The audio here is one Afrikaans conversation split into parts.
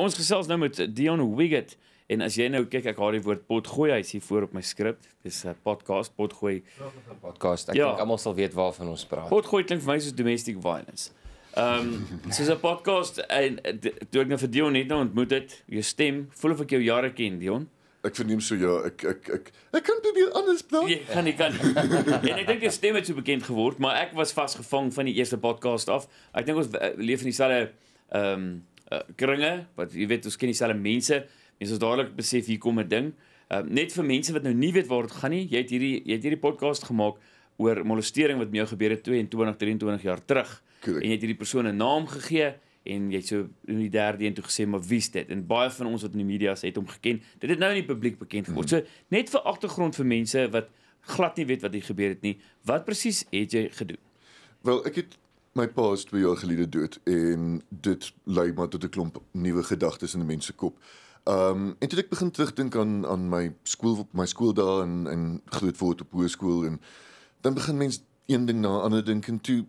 Kom ons gesels nou met Dion Wiget en as jy nou kyk ek haar die woord potgooi hy's hier voor op my skrip. Dis 'n podcast potgooi. Ja, 'n podcast. Ek ja. dink almal sal weet waarvan ons praat. Potgooi klink vir my soos domestic violence. Ehm, um, dis 'n podcast en toe ek nou vir Dion net nou ontmoet het, jou stem, voel of ek jou jare ken, Dion. Ek verneem so ja, ek ek ek ek kan dit nie anders plaas. Ja, jy kan nie kan. en ek dink jy stem het so bekend geword, maar ek was vasgevang van die eerste podcast af. Ek dink ons eh, leef in dieselfde ehm um, Eh, kringe wat jy weet ons ken dieselfde mense. Mense is dadelik besef hier kom 'n ding. Uh, net vir mense wat nou nie weet waar dit gaan nie, jy het hierdie jy het hierdie podcast gemaak oor molestering wat met jou gebeur het 22 23 jaar terug. Correct. En jy het hierdie persoon 'n naam gegee en jy het so in die derde een toe gesê maar wie's dit? En baie van ons wat in die media is het hom geken. Dit het nou in die publiek bekend geword. Mm -hmm. So net vir agtergrond vir mense wat glad nie weet wat hier gebeur het nie. Wat presies het jy gedoen? Wel, ek het my pa is twee jaar gelede dood en dit lei maar tot 'n klomp nuwe gedagtes in 'n mens se kop. Um en toe ek begin terugdink aan aan my skool my skooldae en en grootword op hoërskool en dan begin mens een ding na ander dink en toe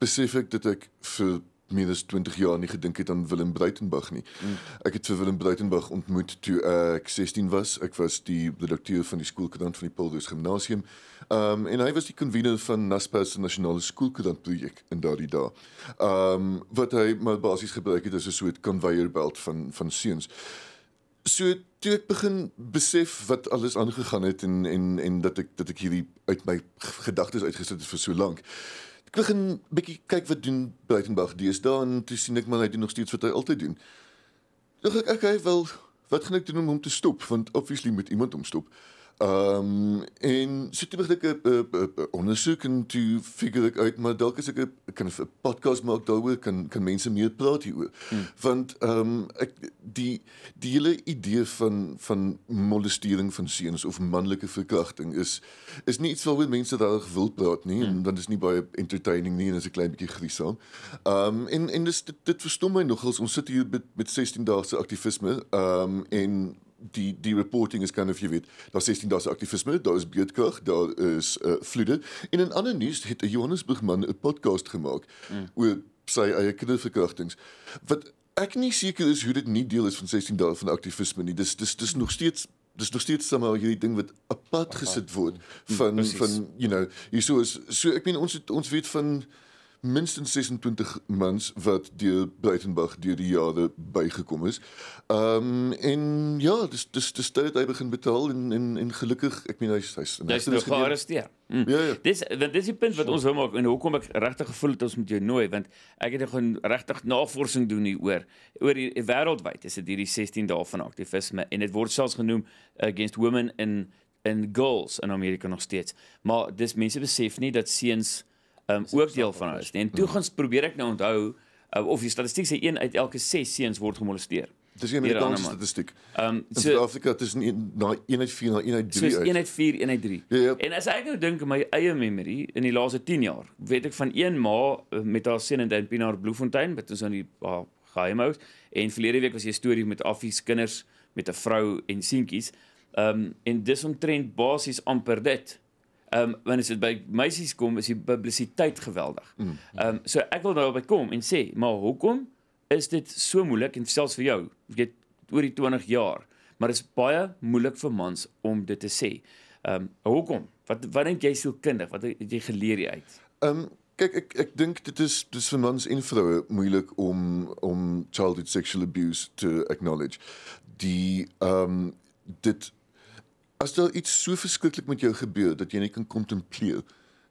besef ek dat ek vir meer as 20 jaar nie gedink het aan Willem Bruitenburg nie. Mm. Ek het vir Willem Bruitenburg ontmoet toe ek 16 was. Ek was die redakteur van die skoolkrant van die Pildoes Gimnasium. Ehm um, en hy was die konvener van Naspers se nasionale skoolkrant projek in daardie dae. Ehm um, wat hy maar basies gebruik het is 'n soort conveyor belt van van seuns. So toe ek begin besef wat alles aangegaan het en en en dat ek dat ek hierdie uit my gedagtes uitgesit het vir so lank begin bietjie kyk wat doen Buitenberg deesdae en toe sien ek maar hy doen nog steeds wat hy altyd doen. Dink ek okay, wel wat gaan ek doen om hom te stop want obviously moet iemand hom stop. Ehm um, en so toe begin ek 'n uh, uh, uh, ondersoek en toe figure ek uit maar dalk as ek 'n kan 'n podcast maak daaroor kan kan mense meer praat hieroor. Hmm. Want ehm um, ek die die hele idee van van molestering van seuns of manlike verkrachting is is nie iets waaroor mense daar gewild praat nie hmm. en dan is nie baie entertaining nie en is 'n klein bietjie griesaam. Ehm um, en en dis, dit dit verstom my nogals ons sit hier met met 16 dae se aktivisme ehm um, en die die reporting is kind of jy weet daar 16 daar's aktivisme daar is beedkrag daar is uh, vloede en in ander nuus het 'n Johannesburg man 'n podcast gemaak mm. oor sy eie kinderverkrachtings wat ek nie seker is hoe dit nie deel is van 16 dae van aktivisme nie dis dis dis nog steeds dis nog steeds sommer hierdie ding wat apart gesit word hmm. van mm, van you know hieso is so ek meen ons het, ons weet van minstens 26 mans wat deur Breitenberg deur die jare bygekom is. Ehm um, en ja, dis dis dis stel dit hy begin betaal en en en gelukkig, ek meen hy's hy's hy nou gearresteer. Mm. Hm. Ja ja. Dis want dis die punt wat ons wou maak en hoekom ek regtig gevoel het ons moet jou nooi want ek het gewoon regtig navorsing doen hier oor oor die wêreldwyd is dit hierdie 16 dae van aktivisme en dit word selfs genoem against women in in girls in Amerika nog steeds. Maar dis mense besef nie dat seuns um, ook deel van ons nie. En toe mm. gaan probeer ek nou onthou uh, of die statistiek sê 1 uit elke 6 seuns word gemolesteer. Dis die Amerikaanse statistiek. Ehm um, so, Suid-Afrika tussen 1 na 1 uit 4 na 1 uit 3. Dis 1 uit 4, 1 uit 3. Yep. Ja, ja. En as ek nou dink in my eie memory in die laaste 10 jaar, weet ek van een ma eh, met haar seun in Dan Pinaar Bloemfontein, wat ons aan nou die Gaimous en verlede week was jy storie met Affies kinders met 'n vrou en seentjies. Ehm um, en dis omtrent basies amper dit ehm um, wanneer dit by meisies kom is die publisiteit geweldig. Mm. Ehm mm, mm. um, so ek wil nou by kom en sê, maar hoekom is dit so moeilik en selfs vir jou, weet oor die 20 jaar, maar dit is baie moeilik vir mans om dit te sê. Ehm um, hoekom? Wat wat dink jy sou kinders? Wat het jy geleer hier uit? Ehm um, kyk ek ek dink dit is dis vir mans en vroue moeilik om om childhood sexual abuse te acknowledge. Die ehm um, dit as daar iets so verskriklik met jou gebeur dat jy nie kan kontempleer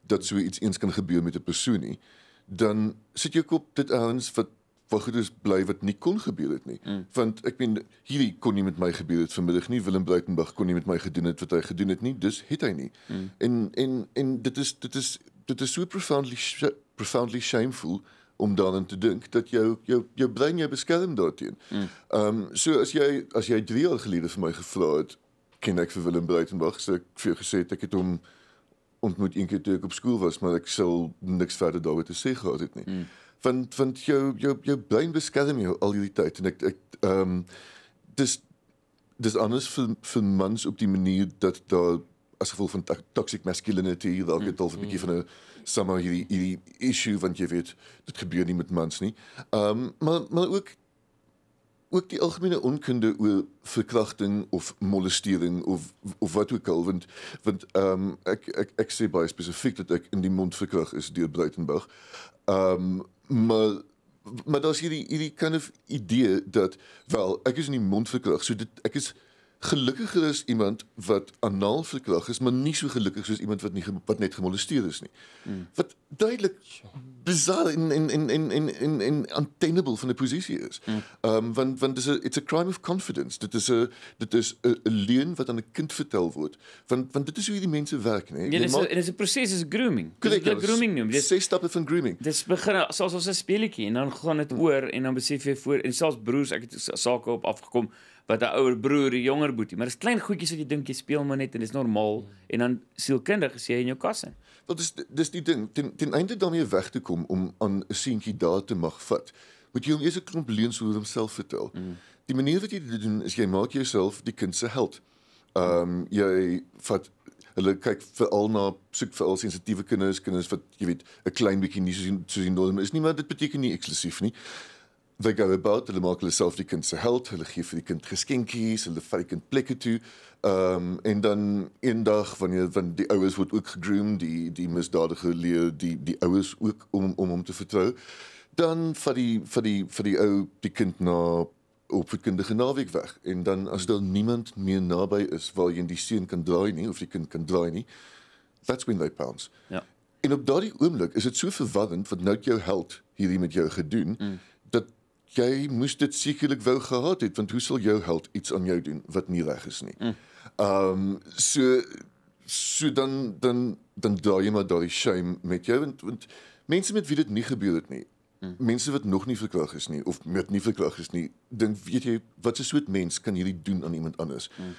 dat so iets eens kan gebeur met 'n persoon nie, dan sit jou kop dit ouens wat wat goed is bly wat nie kon gebeur het nie. Mm. Want ek meen hierdie kon nie met my gebeur het vanmiddag nie. Willem Bruitenburg kon nie met my gedoen het wat hy gedoen het nie. Dus het hy nie. Mm. En en en dit is dit is dit is so profoundly sh profoundly shameful om daaraan te dink dat jou jou jou brein jou beskerm daarteen. Mm. Ehm mm. um, so as jy as jy 3 jaar gelede vir my gevra het ken ek vir Willem Bruitenberg se ek vir gesê ek het hom ontmoet een keer toe ek op skool was, maar ek sal niks verder daaroor te sê gehad het nie. Mm. Vind vind jou jou jou brein beskerm jou al die tyd en ek ek ehm um, dis dis anders vir vir mans op die manier dat daar as gevolg van toxic masculinity daar mm. het al hmm, 'n bietjie hmm. van 'n sommer hierdie hierdie issue want jy weet dit gebeur nie met mans nie. Ehm um, maar maar ook ook die algemene onkunde oor verkrachting of molestering of of wat ook al want want ehm um, ek ek ek sê baie spesifiek dat ek in die mond verkrag is deur Bruitenburg. Ehm um, maar maar daar's hierdie hierdie kind of idee dat wel ek is in die mond verkrag. So dit ek is gelukkiger is iemand wat anaal verkrag is, maar nie so gelukkig soos iemand wat nie wat net gemolesteer is nie. Hmm. Wat duidelik bizar in in in in in in untenable van 'n posisie is. Ehm um, want want dis 'n it's a crime of confidence. Dit is 'n dit is 'n leuen wat aan 'n kind vertel word. Want want dit is hoe hierdie mense werk, né? Nee, nee dis en dis 'n proses is grooming. Dis grooming noem. Dis ses stappe van grooming. Dis begin soos ons 'n speletjie en dan gaan dit hmm. oor en dan besef jy voor en selfs broers, ek het sake op afgekom wat 'n ouer broer, 'n jonger boetie, maar dis klein goedjies wat jy dink jy speel maar net en dis normaal hmm. en dan sielkundig sê jy in jou kas in. Wat is dis die ding ten ten einde daarmee weg te kom om aan 'n seentjie daar te mag vat. Moet jy hom eers 'n klomp leuns oor homself vertel. Mm. Die manier wat jy dit doen is jy maak jouself die kind se held. Ehm um, jy vat Hulle kyk veral na soek vir al sensitiewe kinders, kinders wat jy weet, 'n klein bietjie nie so sien so sien dood, maar is nie maar dit beteken nie eksklusief nie they go about hulle maak hulle self die kind se held hulle gee vir die kind geskenkies hulle vat die kind plekke toe ehm um, en dan eendag wanneer want die ouers word ook gedroom die die misdadige leer die die ouers ook om om hom te vertrou dan vir die vir die vir die ou die kind na opvoedkundige naweek weg en dan as daar niemand meer naby is waar jy die seun kan draai nie of die kind kan draai nie that's when they pounce ja en op daardie oomblik is dit so verwarrend want nou het jou held hierdie met jou gedoen mm jy moes dit sekerlik wou gehad het want hoe sal jou held iets aan jou doen wat nie reg is nie. Mm. Ehm mm. um, so so dan dan dan daai jy maar daai shame met jou want, want mense met wie dit nie gebeur het nie. Mm. Mense wat nog nie verkwag is nie of met nie verkwag is nie, dink weet jy wat 'n soort mens kan hierdie doen aan iemand anders. Mm.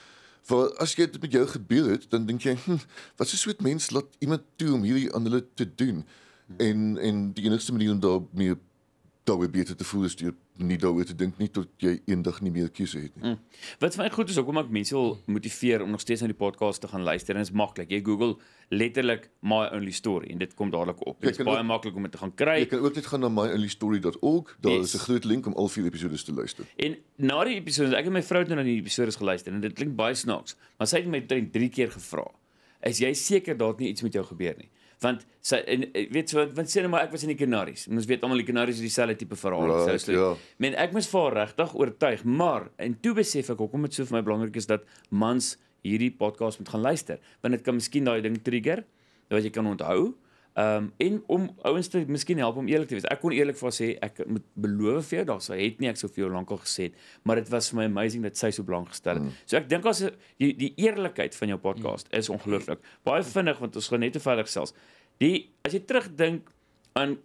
Want as jy dit met jou gebeur het, dan dink jy hm, wat 'n soort mens laat iemand toe om hierdie aan hulle te doen. Mm. En en die enigste manier om daarmee dat we beter te voel is deur nie daaroor te dink nie tot jy eendag nie meer keuse het nie. Mm. Wat vir my goed is hoekom ek mense wil motiveer om nog steeds na die podcast te gaan luister en dit is maklik. Jy Google letterlik my only story en dit kom dadelik op. Dit is baie maklik om dit te gaan kry. Jy kan ook net gaan na myonlystory.org. Daar yes. is 'n groot link om al vier episode te luister. En na die episode, ek en my vrou het nou na die episode geluister en dit klink baie snaaks, maar sy het my omtrent 3 keer gevra: "Is jy seker daar het nie iets met jou gebeur nie?" want sy en eh, weet so want sê net nou maar ek was in die Kanaries. Ons weet almal die Kanaries is dieselfde tipe verhaal. Right, so so. Yeah. Men ek mis vir regtig oortuig, maar en toe besef ek hoekom dit so vir my belangrik is dat mans hierdie podcast moet gaan luister, want dit kan miskien daai ding trigger wat jy kan onthou. Ehm um, en om ouens te miskien help om eerlik te wees. Ek kon eerlik vir haar sê ek moet beloof vir jou daar sou het nie ek sou vir jou lankal gesê het, maar dit was vir my amazing dat sy so blank gestel het. Mm. So ek dink as die die eerlikheid van jou podcast mm. is ongelooflik. Baie vinnig want ons gaan net te verder sels. Die as jy terugdink aan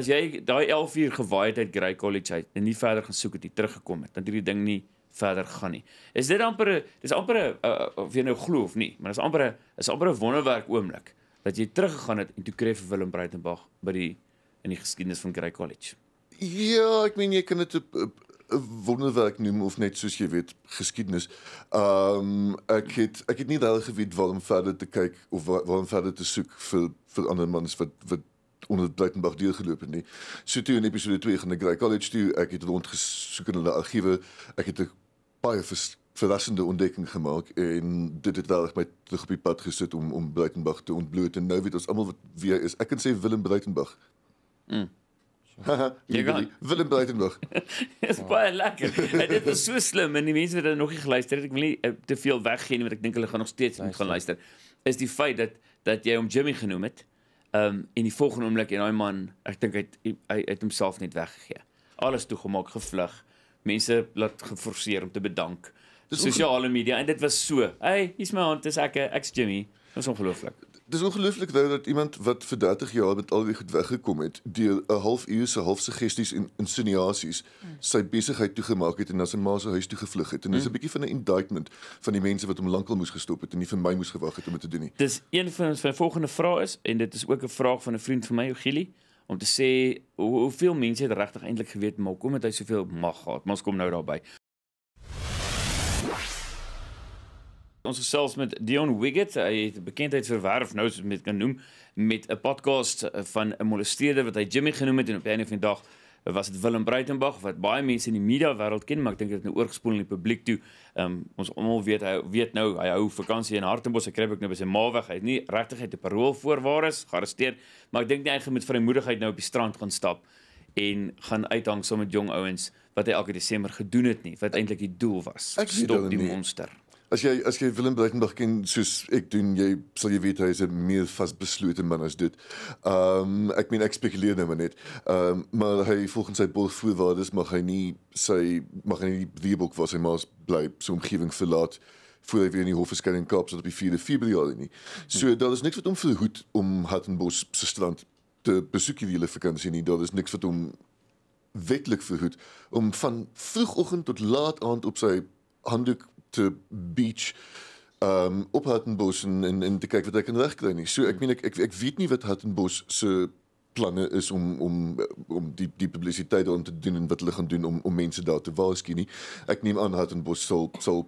as jy daai 11 uur gewaai het uit Grey College uit en nie verder gaan soek het nie teruggekom het, dan hierdie ding nie verder gaan nie. Is dit amper 'n dis amper 'n eh, of jy nou glo of nie, maar dis amper 'n is amper 'n wonderwerk oomblik dat jy teruggegaan het en toe kry vir Willem Breitenberg by die in die geskiedenis van Grey College. Ja, ek meen jy kan dit 'n wonderwerk noem of net soos jy weet geskiedenis. Ehm um, ek het ek het nie daal geweet waarom verder te kyk of waarom verder te soek vir vir ander mans wat wat onder Breitenberg deur geloop het nie. So toe in episode 2 gaan ek Grey College toe, ek het rondgesoek in hulle argiewe, ek het 'n baie verskeie verrassende ontdekking gemaak en dit het regtig my terug op die pad gesit om om Breitenberg te ontbloot en nou weet ons almal wat wie hy is. Ek kan sê Willem Breitenberg. Mm. Ja, gaan... Willem Breitenberg. Dis baie lekker. dit is so slim en die mense wat nog nie geluister het, ek wil nie uh, te veel weggee nie want ek dink hulle gaan nog steeds moet gaan luister. Is die feit dat dat jy hom Jimmy genoem het. Ehm um, en die volgende oomblik en daai man, ek dink hy, hy hy het homself net weggegee. Alles toegemaak, gevlug. Mense laat geforseer om te bedank. Dis sosiale media en dit was so. Hey, hier's my hand, dis ek, eh, ek's Jimmy. Dis ongelooflik. Dis ongelooflik wou dat iemand wat vir 30 jaar met al die goed weggekom het, deur 'n half uur se halfsuggesties en insinuasies mm. sy besigheid toegemaak het en na sy ma se huis toe gevlug het. En dis mm. 'n bietjie van 'n indictment van die mense wat hom lankal moes gestop het en nie vir my moes gewag het om dit te doen nie. Dis een van ons volgende vrae is en dit is ook 'n vraag van 'n vriend van my, Ogili, om te sê hoe, hoeveel mense het regtig eintlik geweet maar hoekom het hy soveel mag gehad? Maar ons kom nou daarby. Ons gesels met Dion Wiggett. Hy het bekendheid verwerf nou soos met kan noem met 'n podcast van 'n molestreerder wat hy Jimmy genoem het en op die einde van die dag was dit Willem Breitenberg wat baie mense in die media wêreld ken, maar ek dink dit het nou oorgespoel in die publiek toe. Um, ons almal weet hy weet nou hy hou vakansie in Hartenbos. Hy kry ook nou by sy ma weg. Hy het nie regtig uit 'n parol voorwaar is gearresteer, maar ek dink nie hy gaan met vrymoedigheid nou op die strand gaan stap en gaan uithang saam so met jong ouens wat hy elke Desember gedoen het nie, wat eintlik die doel was. Stop die monster. Nie. As jy as jy Willem Breitenberg ken soos ek doen, jy sal jy weet hy is 'n meer vasbeslote man as dit. Ehm um, ek meen ek spekuleer nou maar net. Ehm um, maar hy volgens sy voorwaardes mag hy nie sy mag hy nie die weerboek wat hy mos bly so omgewing verlaat voor hy weer in die hof verskyn in Kaapstad op die 4 Februarie nie. So hmm. daar is niks wat hom verhoed om Hattenbos se strand te besoek hierdie hele vakansie nie. Daar is niks wat hom wetlik verhoed om van vroegoggend tot laat aand op sy handdoek te beach um op Hattenbos en, en en te kyk wat ek kan regkry nie. So ek hmm. meen ek ek ek weet nie wat Hattenbos se planne is om om om die die publisiteit daar om te doen en wat hulle gaan doen om om mense daar te waarsku nie. Ek neem aan Hattenbos sal sal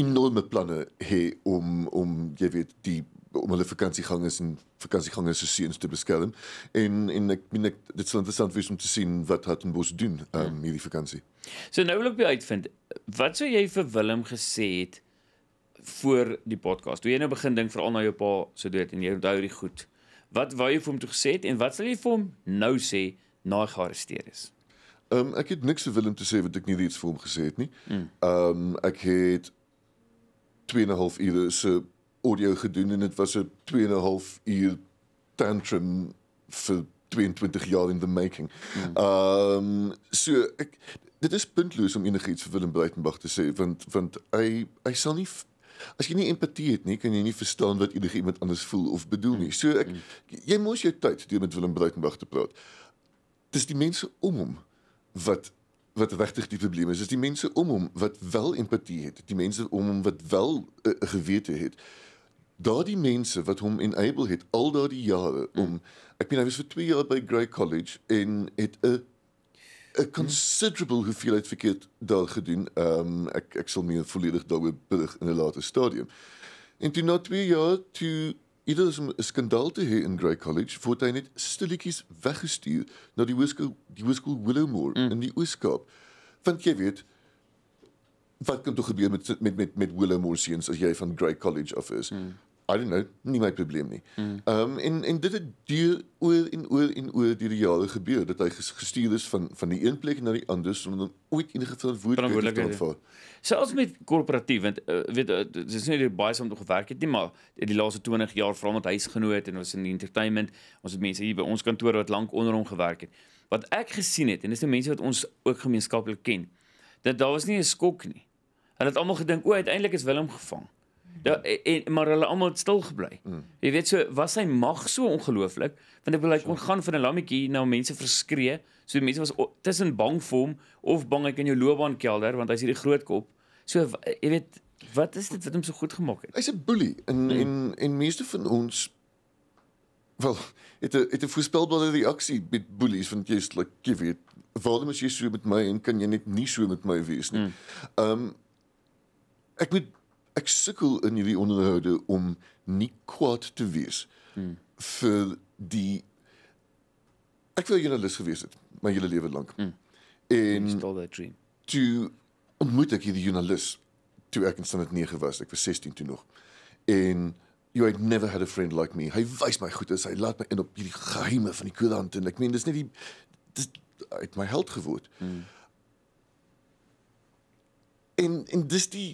enorme planne hê om om jy weet die om hulle vakansiegangers en vakansiegangers se seuns te beskerm. En en ek min ek dit sal interessant wees om te sien wat het en bos doen um, ja. Ehm, hierdie vakansie. So nou wil ek by uitvind wat sou jy vir Willem gesê het voor die podcast. Toe jy nou begin ding veral na jou pa so dood en jy onthou dit goed. Wat wou jy vir hom toe gesê het en wat sal jy vir hom nou sê na hy gearresteer is? Ehm um, ek het niks vir Willem te sê wat ek nie reeds vir hom gesê het nie. Mm. Ehm mm. um, ek het 2 en 'n half ure se so audio gedoen en dit was 'n 2 en 'n half uur tantrum vir 22 jaar in the making. Hmm. Ehm mm. um, so ek dit is puntloos om enigiets vir Willem Breitenberg te sê want want hy hy sal nie as jy nie empatie het nie, kan jy nie verstaan wat enige iemand anders voel of bedoel nie. So ek hmm. jy moes jou tyd deur met Willem Breitenberg te praat. Dis die mense om hom wat wat regtig die probleem is. Dis die mense om hom wat wel empatie het, die mense om hom wat wel uh, geweet het daardie mense wat hom enable het al daardie jare om mm. ek meen hy was vir 2 jaar by Grey College en het 'n 'n mm. considerable hoeveelheid verkeerd daar gedoen. Ehm um, ek ek sal meer volledig daaroor berig in 'n later stadium. En toe na 2 jaar toe ieder is 'n skandaal te hê in Grey College, voor hy net stilletjies weggestuur na die hoërskool die hoërskool Willowmore mm. in die Oos-Kaap. Vind jy weet wat kan toe gebeur met met met met Willowmore seuns as jy van Grey College af is? Mm. I don't know, nie my probleem nie. Mm. Ehm mm. um, en en dit het deur oor en oor en oor die jare gebeur dat hy gestuur is van van die een plek na die ander sonder ooit enige verantwoordelikheid te vat. Selfs met korporatief want uh, weet eh, dit is nie dat baie saam toe gewerk het nie, maar die laaste 20 jaar veral met huisgenoot en was in die entertainment, ons het mense hier by ons kantoor wat lank onder hom gewerk het. Wat ek gesien het en dis nou mense wat ons ook gemeenskaplik ken. Dat daar was nie 'n skok nie. Hulle het almal gedink o, uiteindelik is Willem gevang. Da, ja, en maar hulle almal het stil gebly. Mm. Jy weet so was sy mag so ongelooflik want ek wil hy kon gaan van 'n lammetjie na mense verskree. So mense was tussen bang vir hom of bang ek in jou loopbaan kelder want hy's hierdie groot kop. So jy weet wat is dit wat hom so goed gemaak het? Hy's 'n boelie en, mm. en en en meeste van ons wel het 'n het 'n voorspelbare reaksie met boelies want jy's like jy weet waarom is jy so met my en kan jy net nie so met my wees nie. Mm. Ehm mm. um, ek moet ek sukkel in hierdie onderhoude om nie kwaad te wees mm. vir die ek wil journalist gewees het my hele lewe lank. Hmm. En mm. stole that dream. Toe ontmoet ek hierdie journalist toe ek in standaard 9 was, ek was 16 toe nog. En you had never had a friend like me. Hy wys my goed as hy laat my in op hierdie geheime van die koerant en ek meen dis nie die dit het my held geword. Mm. En en dis die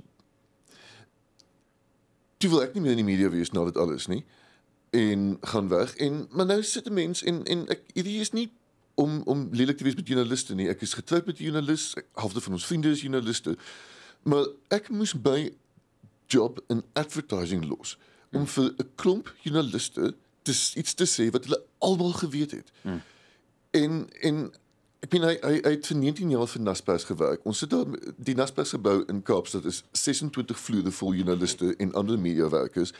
toe wil ek nie meer in die media wees na dit alles nie en gaan weg en maar nou sit 'n mens en en ek hierdie is nie om om lelik te wees met joernaliste nie ek is getroud met 'n joernalis halfte van ons vriende is joernaliste maar ek moes by job in advertising los om hmm. vir 'n klomp joernaliste dis iets te sê wat hulle almal geweet het mm. en en Ek bedoel hy, hy hy het vir 19 jaar vir Naspers gewerk. Ons het daar die Naspers gebou in Kaapstad is 26 vloede vol joernaliste en ander mediawerkers.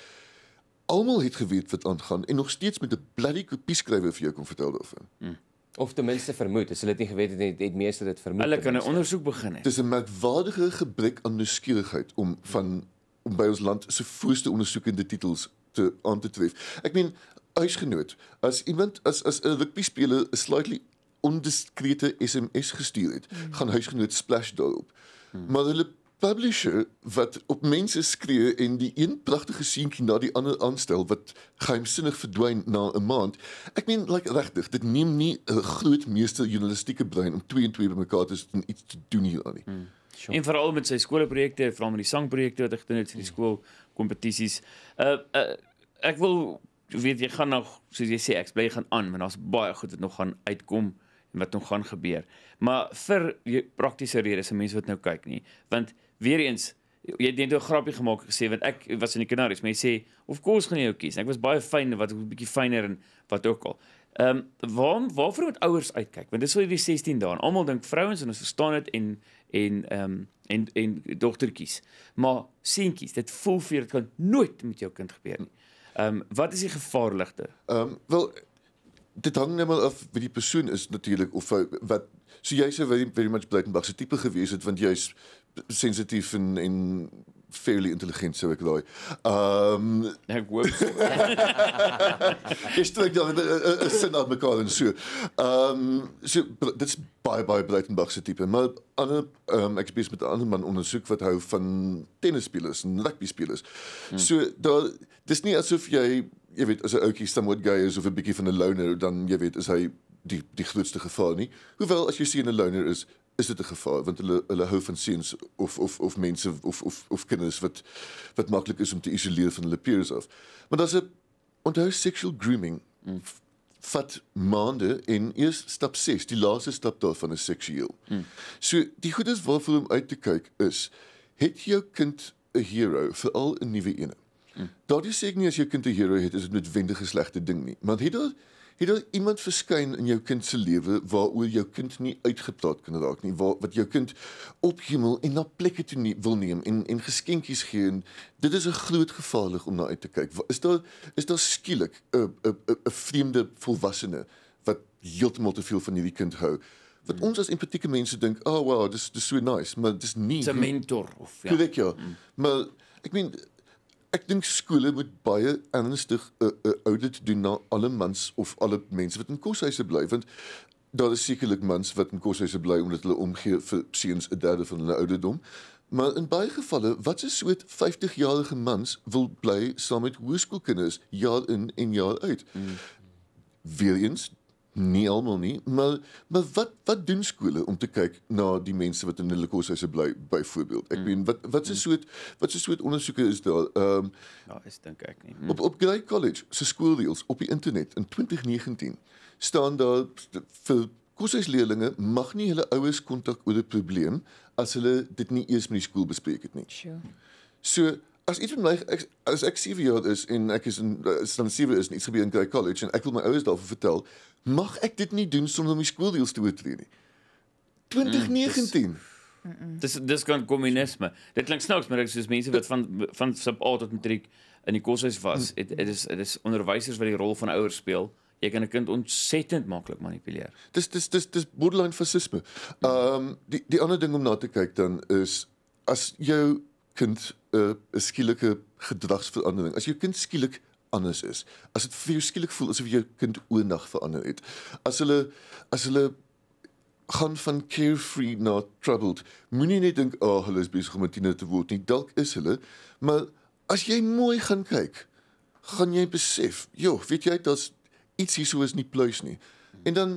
Almal het geweet wat aangaan en nog steeds met 'n bloody kopie skrywe vir jou kom vertel daarvan. Hmm. Of ten minste vermoed, as hulle dit nie geweet het nie, het, het meeste dit vermoed. Hulle kan 'n ondersoek begin hê. Dis 'n merkwaardige gebrek aan nuuskierigheid om van om by ons land se voorste ondersoekende titels te aan te tref. Ek meen huisgenoot, as iemand as as 'n rugby speler 'n slightly ondiskrete SMS gestuur het, mm. gaan huisgenoot splash daarop. Mm. Maar hulle publisher wat op mense skree en die een pragtige seentjie na die ander aanstel wat geheimsinnig verdwyn na 'n maand. Ek meen like regtig, dit neem nie 'n groot meester journalistieke brein om 2 en 2 bymekaar te sit en iets te doen hieraan nie. Mm. Sure. En veral met sy skoolprojekte, veral met die sangprojekte wat hy gedoen het vir die hmm. skool kompetisies. Uh, eh, uh eh, ek wil weet jy gaan nog soos jy sê ek bly gaan aan, maar daar's baie goed wat nog gaan uitkom en wat nog gaan gebeur. Maar vir praktiese redes, mense wat nou kyk nie, want weer eens jy het net nou 'n grappie gemaak gesê want ek was in die Kanaries, maar jy sê of kos gaan jy kies. Ek was baie fyn wat 'n bietjie fyner en wat ook al. Ehm um, waarom waarvoor moet ouers uitkyk? Want dis vir die 16 dae. Almal dink vrouens en ons verstaan dit en en ehm um, en en dogtertjies. Maar seentjies, dit voel vir dit kan nooit met jou kind gebeur nie. Ehm um, wat is die gevaarligte? Ehm um, wel dit hang net maar af wie die persoon is natuurlik of eh, wat so jy sê very, very much Blakenburg se tipe gewees het want jy's sensitief en en fairly intelligent sou ek daai. Ehm um, ek hoop. Ek stel dan 'n sin op mekaar en so. Ehm um, so dit's baie baie Blakenburg se tipe. Maar ander ehm um, ek spesifiek met 'n ander man ondersoek wat hou van tennisspelers en rugbyspelers. Hmm. So daar dis nie asof jy jy weet as 'n ouetjie somewhat guy is of 'n bietjie van 'n loner dan jy weet is hy die die grootste gevaar nie. Hoewel as jy sien 'n loner is is dit 'n gevaar want hulle hulle hou van seuns of of of mense of of of kinders wat wat maklik is om te isoleer van hulle peers af. Maar daar's 'n onthou sexual grooming mm. vat maande en eers stap 6, die laaste stap daarvan is seksueel. Mm. So die goedes waarvoor om uit te kyk is het jou kind 'n hero vir al 'n nuwe een. Ene? Daardie sê ek nie as jou kind 'n hero het is dit noodwendig 'n slegte ding nie. Maar het daar het daar iemand verskyn in jou kind se lewe waaroor jou kind nie uitgeplaat kan raak nie, waar wat jou kind ophemel en na plekke toe nie, wil neem en en geskenkies gee en dit is 'n groot gevaarlig om na uit te kyk. Is daar is daar skielik 'n 'n 'n vreemde volwassene wat heeltemal te veel van hierdie kind hou? wat hmm. ons as empatieke mense dink, oh wow, dis dis so nice, maar dis nie 'n mentor of ja. Korrek ja. Mm. Maar ek meen ek dink skole moet baie ernstig 'n uh, 'n uh, audit doen na alle mans of alle mense wat in koshuise bly want daar is sekerlik mans wat in koshuise bly omdat hulle omgee vir seuns 'n derde van hulle ouderdom maar in baie gevalle wat 'n soort 50-jarige mans wil bly saam met hoërskoolkinders jaar in en jaar uit hmm. weer eens Nie almal nie, maar maar wat wat doen skole om te kyk na die mense wat in hulle koshuise bly byvoorbeeld? Ek mm. meen wat wat se mm. soort wat se soort ondersoeke is daar? Ehm um, daar is dink ek nie. Op op Grey College se skooldeels op die internet in 2019 staan daar vir koshuisleerlinge mag nie hulle ouers kontak oor 'n probleem as hulle dit nie eers met die skool bespreek het nie. Sure. So as iets met my ek, as ek 7 jaar is en ek is in staan 7 is en iets gebeur in Grey College en ek wil my ouers daarvoor vertel, mag ek dit nie doen sonder om die skooldeels te oortree nie. 2019. Mm, mm. Dis dis gaan kommunisme. Dit klink snaaks, maar ek soos mense wat van van sub A tot matriek in die koshuis was, dit mm. is dit is onderwysers wat die rol van ouers speel. Jy kan 'n kind ontsettend maklik manipuleer. Dis dis dis dis borderline fasisme. Ehm um, die die ander ding om na te kyk dan is as jou kind eh, 'n uh, skielike gedragsverandering. As jou kind skielik anders is, as dit vir jou skielik voel asof jou kind oondag verander het. As hulle as hulle gaan van carefree na troubled, moenie net dink ag oh, hulle is besig om 'n tiener te word nie. Dalk is hulle, maar as jy mooi gaan kyk, gaan jy besef, joh, weet jy, dit is ietsie soos nie pluis nie. En dan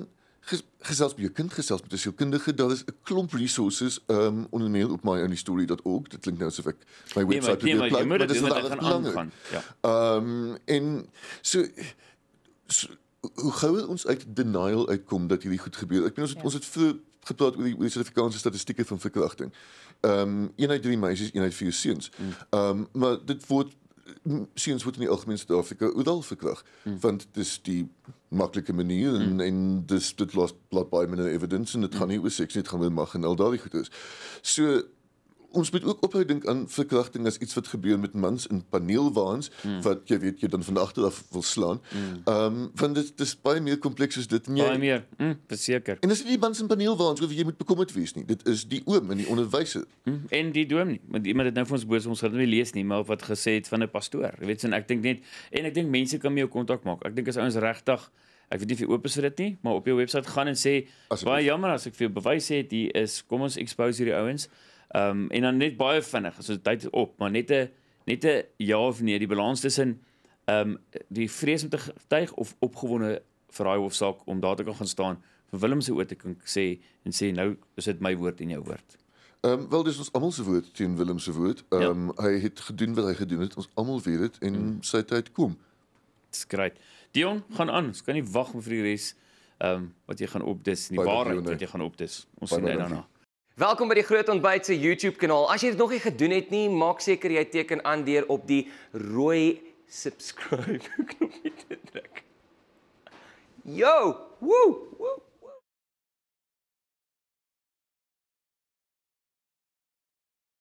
gesels met jou kind, gesels met 'n sielkundige, daar is 'n klomp resources um ehm, onder meer op my own story dat ook. Dit klink nou asof ek my webwerf weer plaas, maar dit is nog aan gaan. Ja. Um en so, so hoe gou ons uit denial uitkom dat hierdie goed gebeur. Ek bedoel ons het ja. ons het gepraat oor die oor die Suid-Afrikaanse statistieke van verkrachting. Um een uit drie meisies, een uit vier seuns. Mm. Um maar dit word siens word in die algemeen Suid-Afrika oudal verkrag hmm. want dit is die maklike manier en hmm. en dis dit los blot baie minder evidence en dit hmm. gaan nie oor seks nie dit gaan oor mag en al daardie goed is. So ons moet ook ophou dink aan verkrachting as iets wat gebeur met mans in paneelwaans hmm. wat jy weet jy dan van agter af wil slaan. Hmm. Ehm um, want dit dis baie meer kompleks hmm, as dit nie. Baie meer. Mm, Beseker. En dis nie mans in paneelwaans hoef jy moet bekommerd wees nie. Dit is die oom en die onderwyser. Hmm. En die dominee. Want iemand het nou vir ons boos ons gaan dit nie lees nie, maar wat gesê het van 'n pastoor. Jy weet sin ek dink net en ek dink mense kan mee jou kontak maak. Ek dink as ouens regtig Ek weet nie of jy oop is vir dit nie, maar op jou webwerf gaan en sê baie jammer as ek vir jou bewys het hier is, kom ons expose hierdie ouens. Ehm um, en dan net baie vinnig, so tyd op, maar net 'n net 'n ja of nee, die balans tussen ehm um, die vrees om te getuig of opgewonde vir daai hofsaak om daar te kan gaan staan vir Willem se oë te kan sê en sê nou is dit my woord en jou woord. Ehm um, wel dis ons almal se woord teen Willem se woord. Ja. Ehm um, ja. hy het gedoen wat hy gedoen het. Ons almal weet dit en hmm. sy tyd kom. Dis grait. Dion, gaan aan. Ons kan nie wag vir die res ehm um, wat jy gaan opdis nie. Die waarheid wat jy gaan opdis. Ons sien dit daarna. Nie. Welkom by die Groot Ontbyt se YouTube kanaal. As jy dit nog nie gedoen het nie, maak seker jy teken aan deur op die rooi subscribe knop te druk. Yo! Woew! Woew!